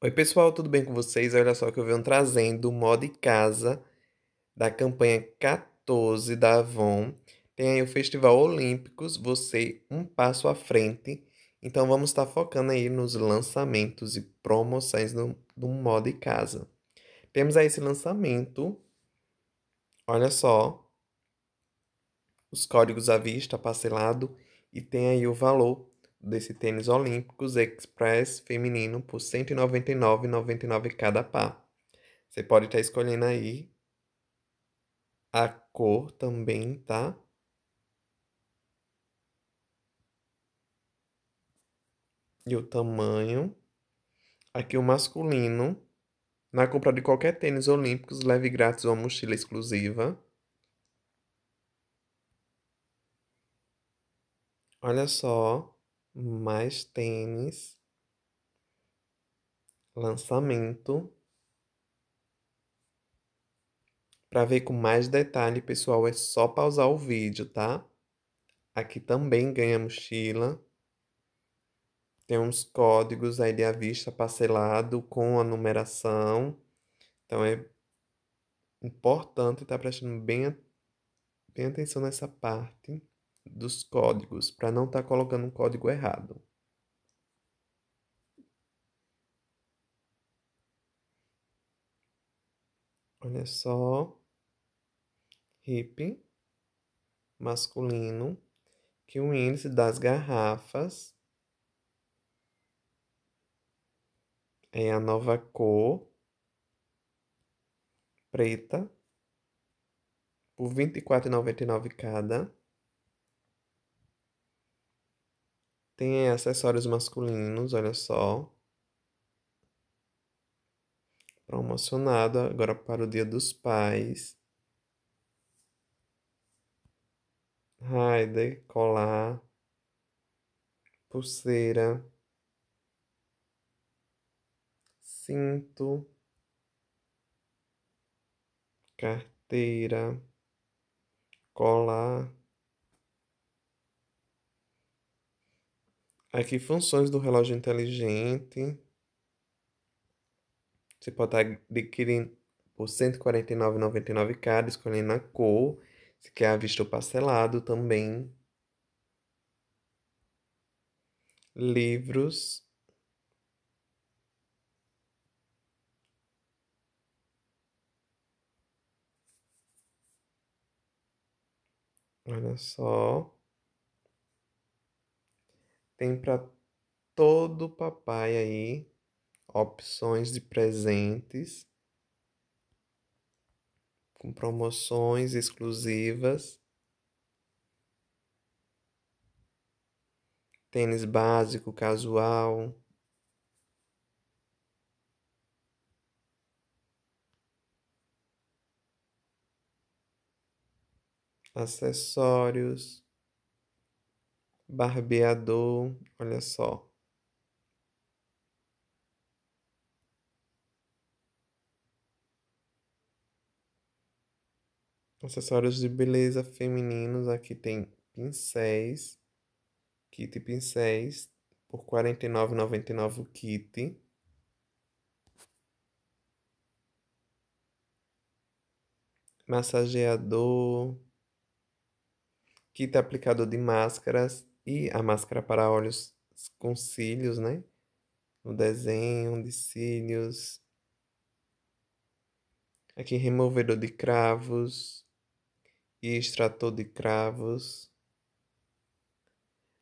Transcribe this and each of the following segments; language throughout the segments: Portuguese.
Oi pessoal, tudo bem com vocês? Olha só que eu venho trazendo o modo casa da campanha 14 da Avon. Tem aí o Festival Olímpicos, você um passo à frente. Então vamos estar focando aí nos lançamentos e promoções do, do modo casa. Temos aí esse lançamento. Olha só. Os códigos à vista, parcelado. E tem aí o valor desse tênis Olímpicos Express feminino por R$ 199,99 cada par. Você pode estar tá escolhendo aí a cor também, tá? E o tamanho. Aqui o masculino. Na compra de qualquer tênis olímpicos, leve grátis uma mochila exclusiva. Olha só mais tênis, lançamento. Para ver com mais detalhe, pessoal, é só pausar o vídeo, tá? Aqui também ganha mochila. Tem uns códigos aí de avista parcelado com a numeração. Então é importante estar tá prestando bem, bem atenção nessa parte dos códigos, para não estar tá colocando um código errado. Olha só. Hip masculino, que o índice das garrafas é a nova cor preta por e 24,99 cada. Tem acessórios masculinos, olha só. Promocionado agora para o Dia dos Pais. Raider, colar, pulseira, cinto, carteira, colar, Aqui, funções do relógio inteligente. Você pode estar adquirindo por R$ 149,99 cada, escolhendo a cor. Se quer a vista ou parcelado também. Livros. Olha só. Tem para todo papai aí opções de presentes com promoções exclusivas. Tênis básico, casual. Acessórios barbeador, olha só. Acessórios de beleza femininos, aqui tem pincéis, kit pincéis por R$ 49,99 o kit. Massageador, kit aplicador de máscaras, e a máscara para olhos com cílios, né? No desenho de cílios. Aqui, removedor de cravos e extrator de cravos.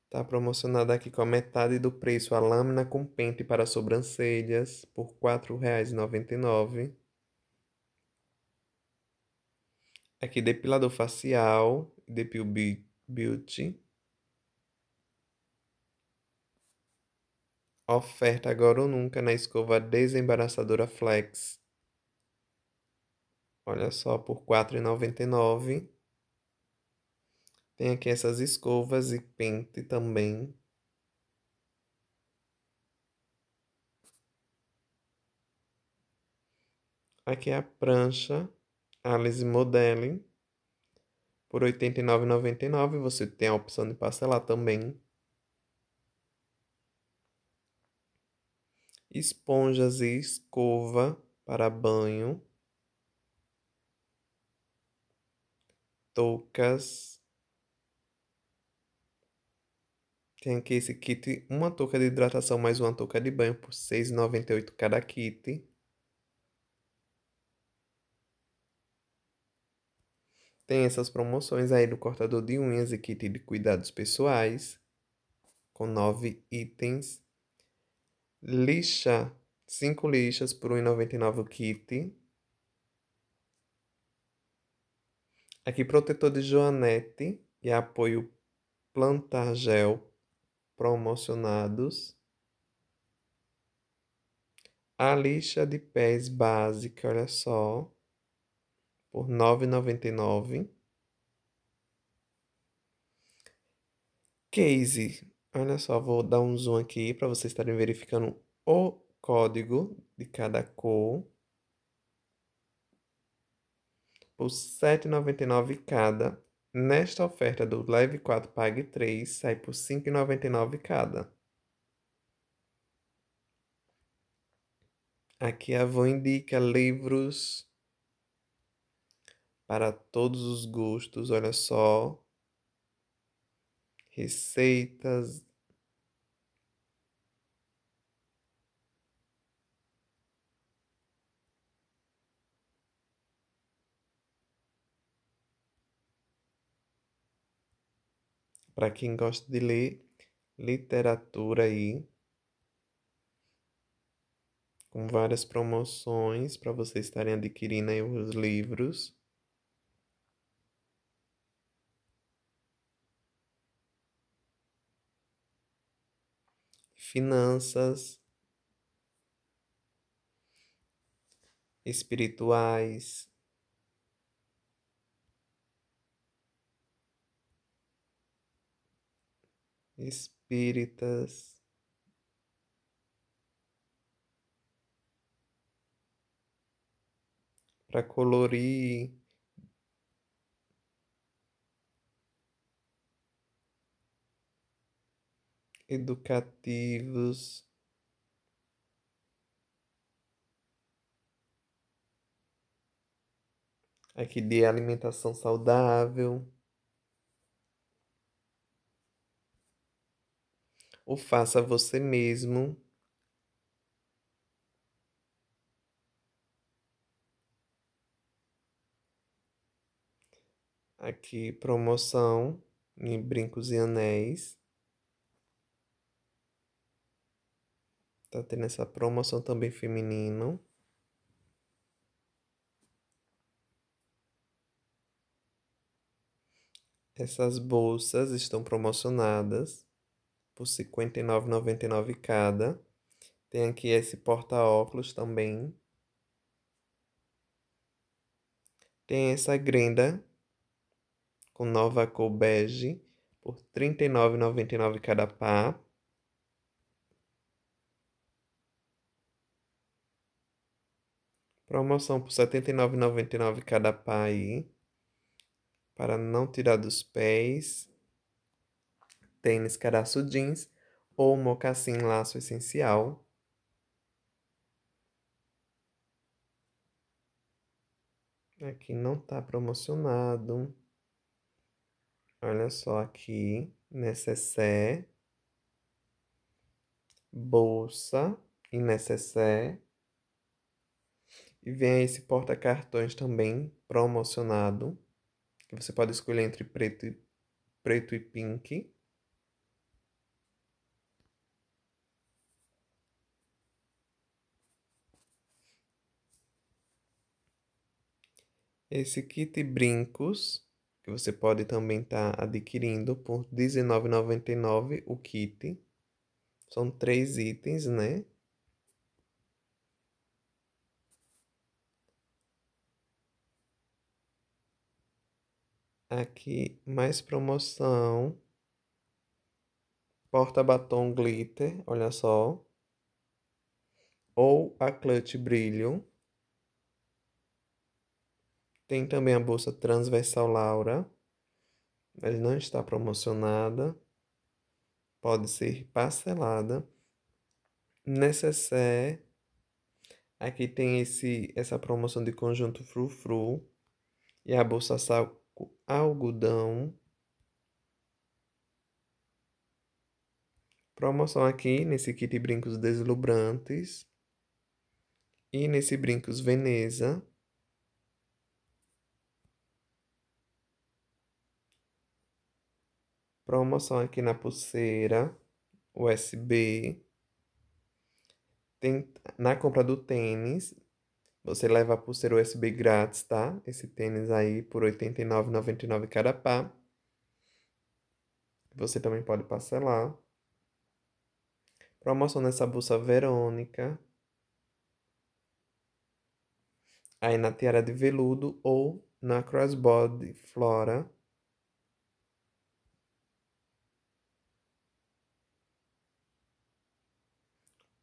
Está promocionada aqui com a metade do preço a lâmina com pente para sobrancelhas por R$ 4,99. Aqui, depilador facial, Depil Beauty, Oferta agora ou nunca na escova desembaraçadora Flex. Olha só, por R$ 4,99. Tem aqui essas escovas e pente também. Aqui é a prancha Alice Modeling. Por R$ 89,99 você tem a opção de parcelar também. esponjas e escova para banho, toucas. Tem aqui esse kit, uma touca de hidratação mais uma touca de banho por R$ 6,98 cada kit. Tem essas promoções aí do cortador de unhas e kit de cuidados pessoais, com nove itens. Lixa, 5 lixas por 1,99 o kit. Aqui protetor de Joanete e apoio plantar gel promocionados. A lixa de pés básica, olha só, por R$ 9,99. Case Olha só, vou dar um zoom aqui para vocês estarem verificando o código de cada cor. Por R$ 7,99 cada. Nesta oferta do Leve 4 Pague 3, sai por R$ 5,99 cada. Aqui a avó indica livros para todos os gostos, olha só. Receitas, para quem gosta de ler literatura aí, com várias promoções para vocês estarem adquirindo aí os livros. Finanças espirituais, espíritas, para colorir educativos. Aqui de alimentação saudável. O faça você mesmo. Aqui, promoção em brincos e anéis. Tá tendo essa promoção também feminino. Essas bolsas estão promocionadas por R$ 59,99 cada. Tem aqui esse porta-óculos também. Tem essa grenda com nova cor bege por R$ 39,99 cada par. Promoção por R$ 79,99 cada par aí. Para não tirar dos pés tênis caraço jeans ou mocassim laço essencial. Aqui não está promocionado. Olha só aqui, necessaire, bolsa e necessaire. E vem esse porta-cartões também promocionado, que você pode escolher entre preto e, preto e pink. Esse kit brincos, que você pode também estar tá adquirindo por R$19,99 o kit. São três itens, né? Aqui, mais promoção. Porta-batom glitter, olha só. Ou a clutch brilho. Tem também a bolsa Transversal Laura. mas não está promocionada. Pode ser parcelada. Necessaire. Aqui tem esse, essa promoção de conjunto frufru. E a bolsa saco algodão. Promoção aqui nesse kit brincos deslumbrantes. E nesse brincos Veneza. promoção aqui na pulseira USB. Tem, na compra do tênis, você leva a pulseira USB grátis, tá? Esse tênis aí por R$ 89,99 cada pá. Você também pode parcelar. Promoção nessa bolsa Verônica. Aí na tiara de veludo ou na crossbody Flora.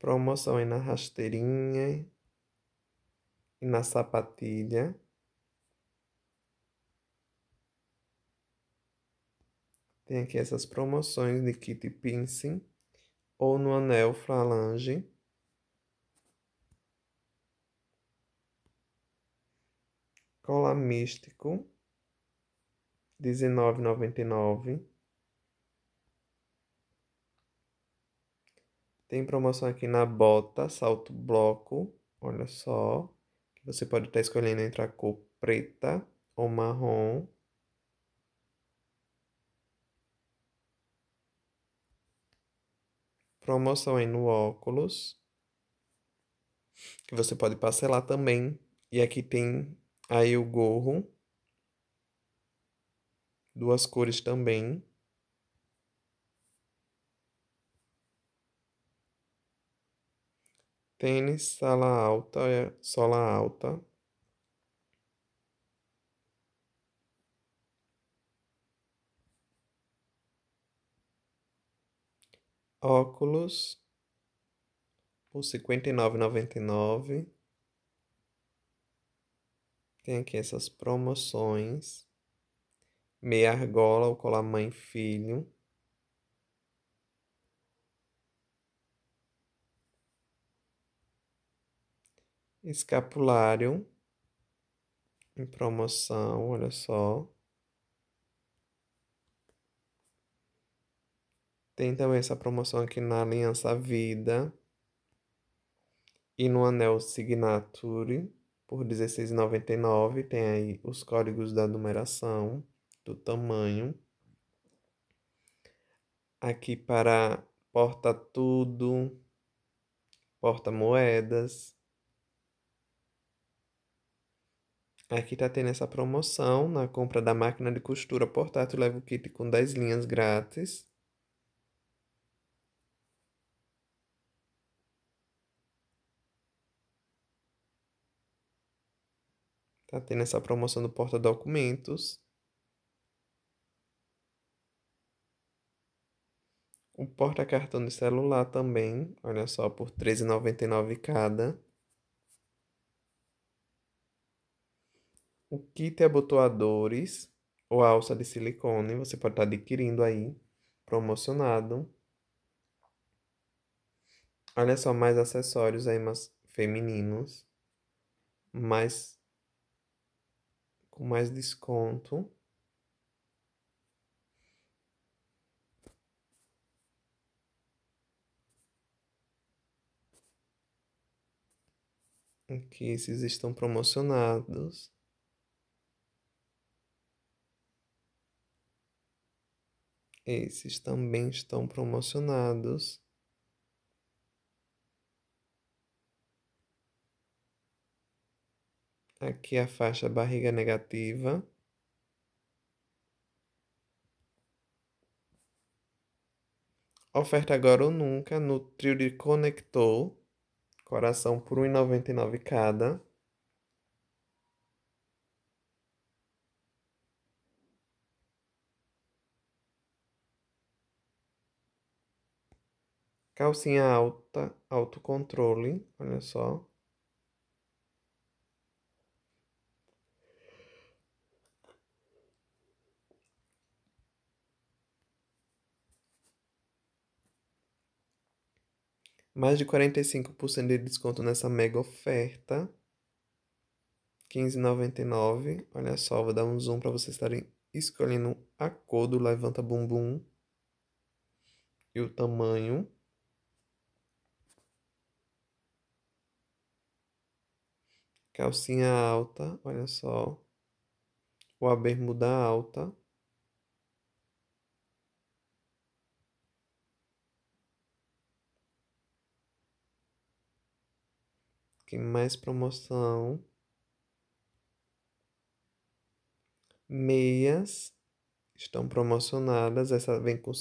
promoção aí na rasteirinha e na sapatilha. Tem aqui essas promoções de kit pincel ou no anel falange. Cola místico, R$19,99. Tem promoção aqui na bota, salto bloco. Olha só. Você pode estar tá escolhendo entre a cor preta ou marrom. Promoção aí no óculos. Que você pode parcelar também. E aqui tem aí o gorro. Duas cores também. tênis, sala alta, é, sola alta. Óculos por R$ 59,99. Tem aqui essas promoções. Meia argola, o colar mãe filho. escapulário em promoção, olha só. Tem também essa promoção aqui na Aliança Vida e no Anel Signature por R$16,99. Tem aí os códigos da numeração, do tamanho. Aqui para Porta Tudo, Porta Moedas, Aqui é está tendo essa promoção na compra da máquina de costura portátil. Leva o kit com 10 linhas grátis. Tá tendo essa promoção do porta-documentos. O porta-cartão de celular também, olha só, por R$13,99 cada. o kit abotoadores ou alça de silicone, você pode estar tá adquirindo aí, promocionado. Olha só, mais acessórios aí mais femininos, mais com mais desconto. Aqui esses estão promocionados. esses também estão promocionados. Aqui a faixa barriga negativa. Oferta agora ou nunca no trio de conector, coração por R$ 1,99 cada. Calcinha alta, autocontrole, olha só. Mais de 45% de desconto nessa mega oferta. 15,99. Olha só, vou dar um zoom para vocês estarem escolhendo a cor do levanta bumbum e o tamanho. calcinha alta, olha só, ou a bermuda alta. Que mais promoção? Meias estão promocionadas. Essa vem com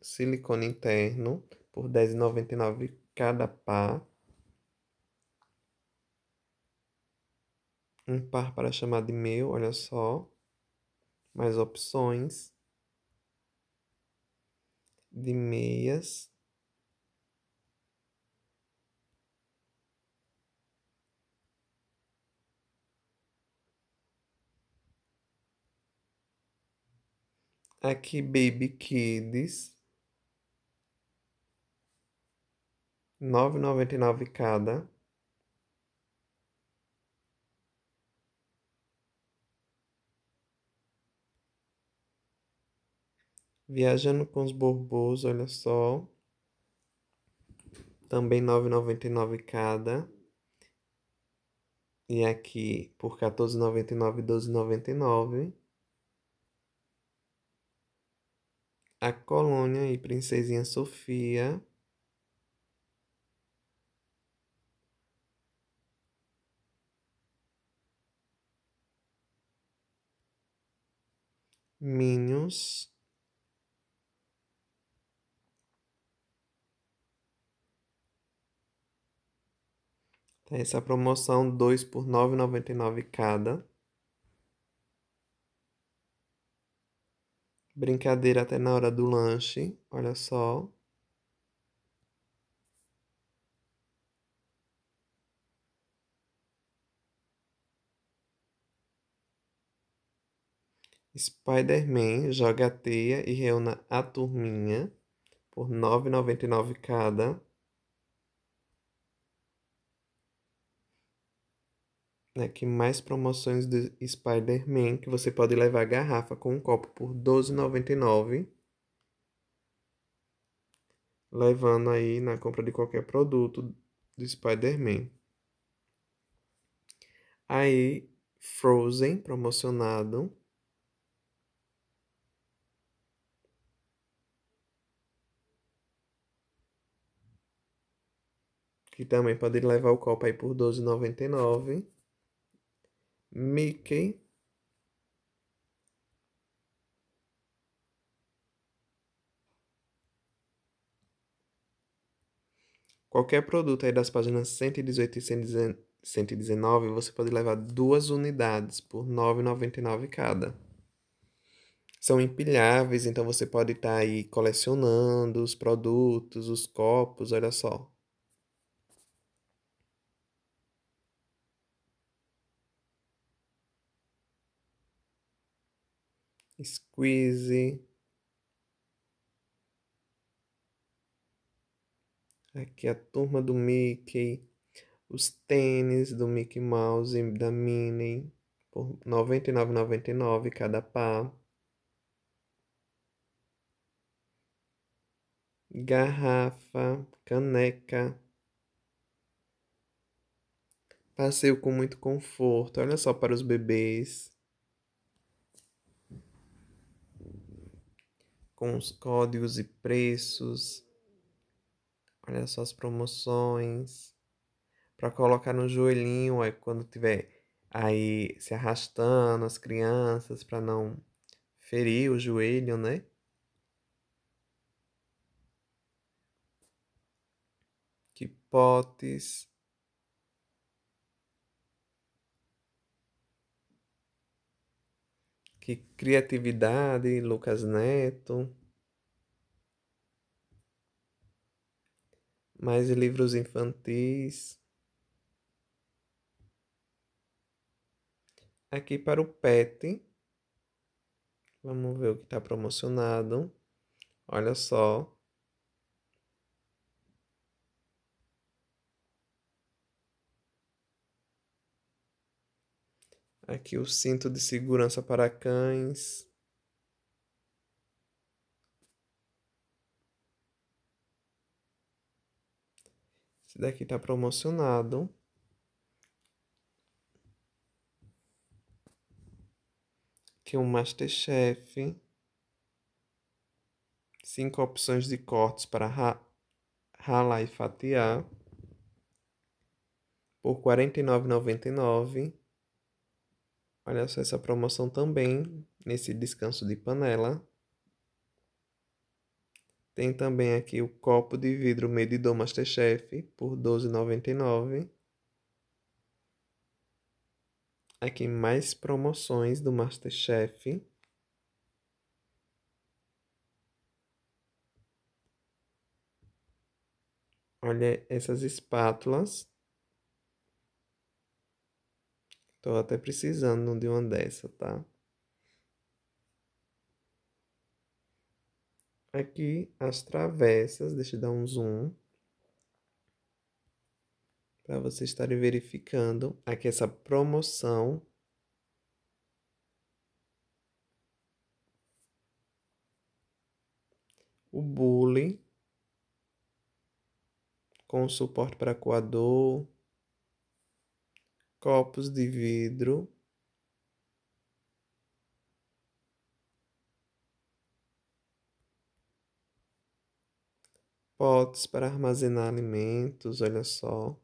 silicone interno por 10,99 cada par. um par para chamar de meu, olha só. Mais opções. De meias. Aqui, Baby Kids. nove noventa e nove cada. Viajando com os Borbôs, olha só. Também 9,99 cada. E aqui por 14,99 e 12,99. A Colônia e Princesinha Sofia. Minions. essa é promoção 2 por R$ 9,99 cada. Brincadeira até na hora do lanche, olha só. Spider-Man joga a teia e reúna a turminha por R$ 9,99 cada. né, que mais promoções do Spider-Man, que você pode levar a garrafa com um copo por R$12,99. Levando aí na compra de qualquer produto do Spider-Man. Aí, Frozen, promocionado. que também pode levar o copo aí por R$12,99. Mickey. Qualquer produto aí das páginas 118 e 119, você pode levar duas unidades por R$ 9,99 cada. São empilháveis, então você pode estar tá aí colecionando os produtos, os copos, olha só. squeeze. Aqui a turma do Mickey, os tênis do Mickey Mouse e da Minnie por R$ 99,99 cada par. Garrafa, caneca. Passeio com muito conforto, olha só para os bebês. com os códigos e preços. Olha só as promoções. Para colocar no joelhinho, aí é quando tiver aí se arrastando as crianças para não ferir o joelho, né? Que potes que criatividade, Lucas Neto. Mais livros infantis. Aqui para o pet. Vamos ver o que está promocionado. Olha só. Aqui o cinto de segurança para cães. Esse daqui tá promocionado. Aqui é um Masterchef. Cinco opções de cortes para ralar e fatiar. Por R$ 49,99. Olha só essa promoção também nesse descanso de panela. Tem também aqui o copo de vidro medidor Masterchef por R$ 12,99. Aqui mais promoções do Masterchef. Olha essas espátulas Tô até precisando de uma dessa, tá? Aqui as travessas, deixa eu dar um zoom. Para vocês estarem verificando aqui essa promoção o bullying com suporte para coador, copos de vidro. Potes para armazenar alimentos, olha só.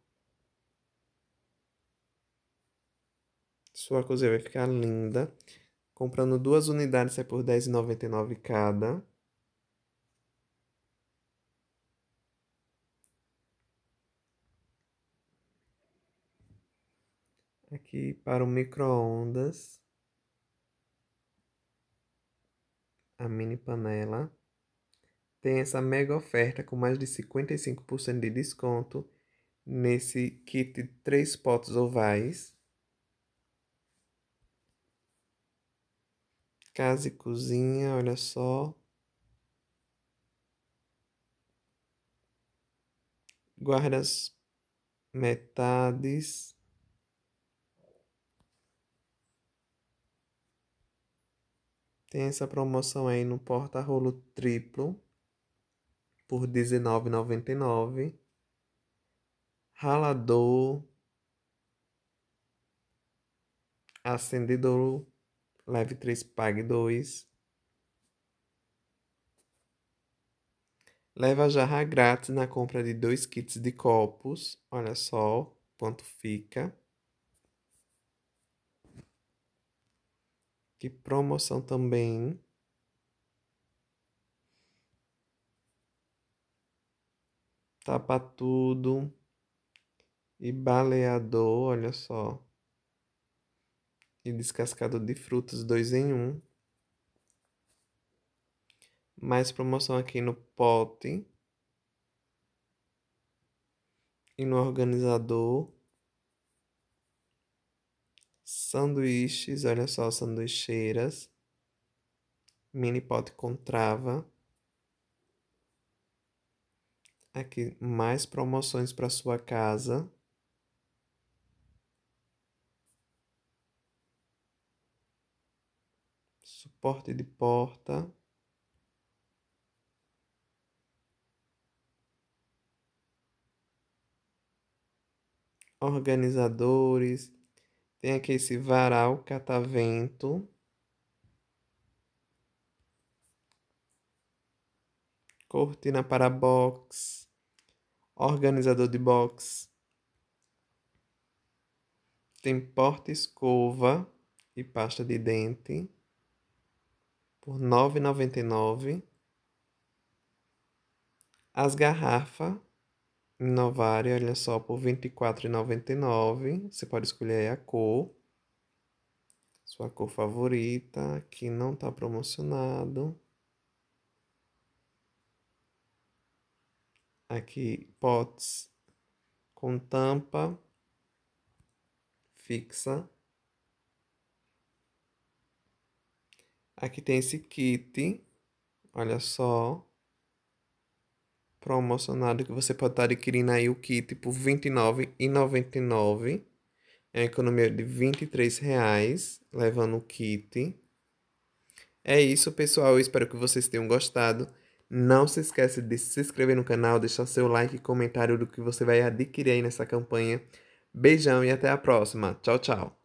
Sua cozinha vai ficar linda. Comprando duas unidades é por R$10,99 cada. aqui para o micro-ondas, a mini panela. Tem essa mega oferta com mais de 55% de desconto nesse kit de três potes ovais. Casa e cozinha, olha só. Guardas metades. Tem essa promoção aí no porta-rolo triplo por R$19,99. Ralador. Acendedor. Leve 3, pague 2. Leva jarra grátis na compra de dois kits de copos. Olha só quanto fica. que promoção também. Tapa tudo e baleador, olha só. E descascador de frutas, dois em um. Mais promoção aqui no pote. E no organizador sanduíches, olha só, sanduicheiras, mini pote com trava. Aqui mais promoções para sua casa. Suporte de porta. Organizadores, tem aqui esse varal catavento. Cortina para box. Organizador de box. Tem porta escova e pasta de dente por R$ 9,99. As garrafas Novare, olha só, por R$24,99. Você pode escolher a cor. Sua cor favorita, que não está promocionado. Aqui, potes com tampa fixa. Aqui tem esse kit, olha só promocionado que você pode estar adquirindo aí o kit por R$ 29,99. É uma economia de R$ reais levando o kit. É isso, pessoal. Eu espero que vocês tenham gostado. Não se esqueça de se inscrever no canal, deixar seu like e comentário do que você vai adquirir aí nessa campanha. Beijão e até a próxima. Tchau, tchau.